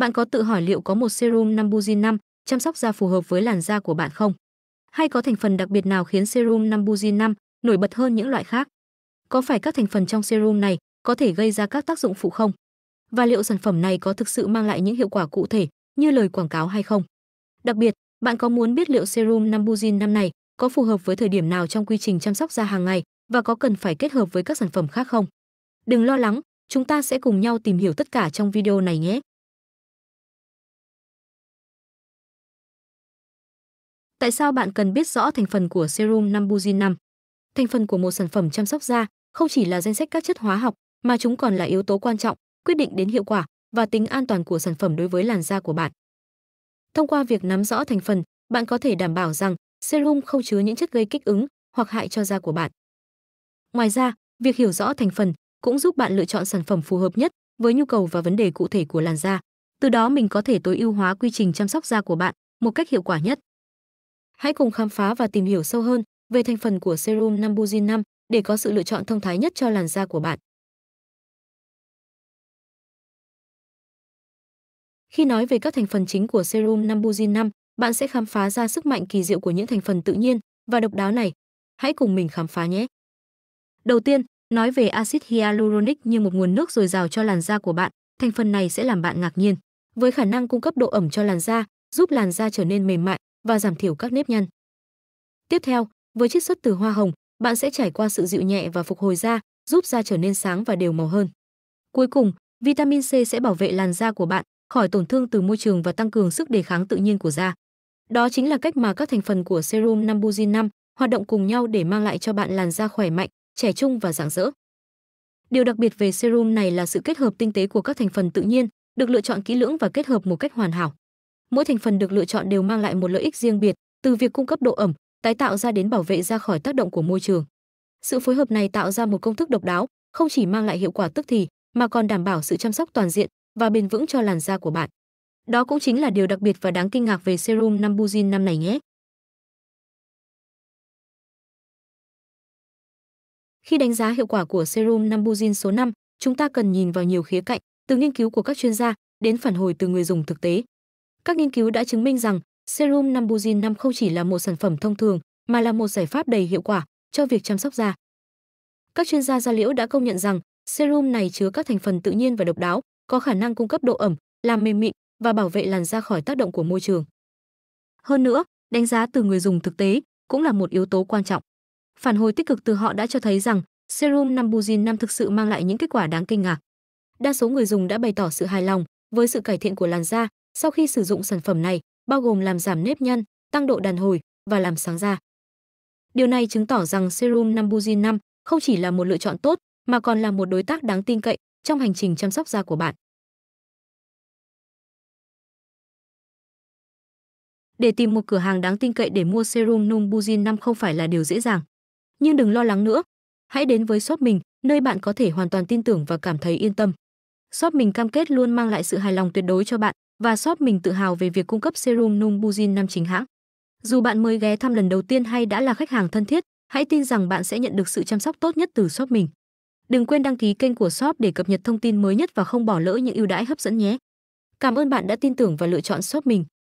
Bạn có tự hỏi liệu có một serum Nambucin 5 chăm sóc da phù hợp với làn da của bạn không? Hay có thành phần đặc biệt nào khiến serum Nambucin 5 nổi bật hơn những loại khác? Có phải các thành phần trong serum này có thể gây ra các tác dụng phụ không? Và liệu sản phẩm này có thực sự mang lại những hiệu quả cụ thể như lời quảng cáo hay không? Đặc biệt, bạn có muốn biết liệu serum Nambucin 5 này có phù hợp với thời điểm nào trong quy trình chăm sóc da hàng ngày và có cần phải kết hợp với các sản phẩm khác không? Đừng lo lắng, chúng ta sẽ cùng nhau tìm hiểu tất cả trong video này nhé. Tại sao bạn cần biết rõ thành phần của serum Nambuzin 5? Thành phần của một sản phẩm chăm sóc da không chỉ là danh sách các chất hóa học mà chúng còn là yếu tố quan trọng quyết định đến hiệu quả và tính an toàn của sản phẩm đối với làn da của bạn. Thông qua việc nắm rõ thành phần, bạn có thể đảm bảo rằng serum không chứa những chất gây kích ứng hoặc hại cho da của bạn. Ngoài ra, việc hiểu rõ thành phần cũng giúp bạn lựa chọn sản phẩm phù hợp nhất với nhu cầu và vấn đề cụ thể của làn da. Từ đó mình có thể tối ưu hóa quy trình chăm sóc da của bạn một cách hiệu quả nhất. Hãy cùng khám phá và tìm hiểu sâu hơn về thành phần của serum Nambujin 5 để có sự lựa chọn thông thái nhất cho làn da của bạn. Khi nói về các thành phần chính của serum Nambujin 5, bạn sẽ khám phá ra sức mạnh kỳ diệu của những thành phần tự nhiên và độc đáo này. Hãy cùng mình khám phá nhé. Đầu tiên, nói về axit hyaluronic như một nguồn nước dồi dào cho làn da của bạn, thành phần này sẽ làm bạn ngạc nhiên với khả năng cung cấp độ ẩm cho làn da, giúp làn da trở nên mềm mại, và giảm thiểu các nếp nhăn. Tiếp theo, với chiết xuất từ hoa hồng, bạn sẽ trải qua sự dịu nhẹ và phục hồi da, giúp da trở nên sáng và đều màu hơn. Cuối cùng, vitamin C sẽ bảo vệ làn da của bạn khỏi tổn thương từ môi trường và tăng cường sức đề kháng tự nhiên của da. Đó chính là cách mà các thành phần của serum Nambuzin 5 hoạt động cùng nhau để mang lại cho bạn làn da khỏe mạnh, trẻ trung và rạng rỡ. Điều đặc biệt về serum này là sự kết hợp tinh tế của các thành phần tự nhiên, được lựa chọn kỹ lưỡng và kết hợp một cách hoàn hảo mỗi thành phần được lựa chọn đều mang lại một lợi ích riêng biệt, từ việc cung cấp độ ẩm, tái tạo ra đến bảo vệ ra khỏi tác động của môi trường. Sự phối hợp này tạo ra một công thức độc đáo, không chỉ mang lại hiệu quả tức thì mà còn đảm bảo sự chăm sóc toàn diện và bền vững cho làn da của bạn. Đó cũng chính là điều đặc biệt và đáng kinh ngạc về serum Nambujin năm này nhé. Khi đánh giá hiệu quả của serum Nambujin số 5, chúng ta cần nhìn vào nhiều khía cạnh, từ nghiên cứu của các chuyên gia đến phản hồi từ người dùng thực tế. Các nghiên cứu đã chứng minh rằng serum Nambujin 5 không chỉ là một sản phẩm thông thường mà là một giải pháp đầy hiệu quả cho việc chăm sóc da. Các chuyên gia da liễu đã công nhận rằng serum này chứa các thành phần tự nhiên và độc đáo, có khả năng cung cấp độ ẩm, làm mềm mịn và bảo vệ làn da khỏi tác động của môi trường. Hơn nữa, đánh giá từ người dùng thực tế cũng là một yếu tố quan trọng. Phản hồi tích cực từ họ đã cho thấy rằng serum Nambujin 5 thực sự mang lại những kết quả đáng kinh ngạc. Đa số người dùng đã bày tỏ sự hài lòng với sự cải thiện của làn da sau khi sử dụng sản phẩm này, bao gồm làm giảm nếp nhăn, tăng độ đàn hồi và làm sáng da. Điều này chứng tỏ rằng serum Nambuzin 5 không chỉ là một lựa chọn tốt mà còn là một đối tác đáng tin cậy trong hành trình chăm sóc da của bạn. Để tìm một cửa hàng đáng tin cậy để mua serum Numbuzin 5 không phải là điều dễ dàng. Nhưng đừng lo lắng nữa. Hãy đến với shop mình, nơi bạn có thể hoàn toàn tin tưởng và cảm thấy yên tâm. Shop mình cam kết luôn mang lại sự hài lòng tuyệt đối cho bạn và shop mình tự hào về việc cung cấp serum Nung Bujin năm chính hãng. Dù bạn mới ghé thăm lần đầu tiên hay đã là khách hàng thân thiết, hãy tin rằng bạn sẽ nhận được sự chăm sóc tốt nhất từ shop mình. Đừng quên đăng ký kênh của shop để cập nhật thông tin mới nhất và không bỏ lỡ những ưu đãi hấp dẫn nhé. Cảm ơn bạn đã tin tưởng và lựa chọn shop mình.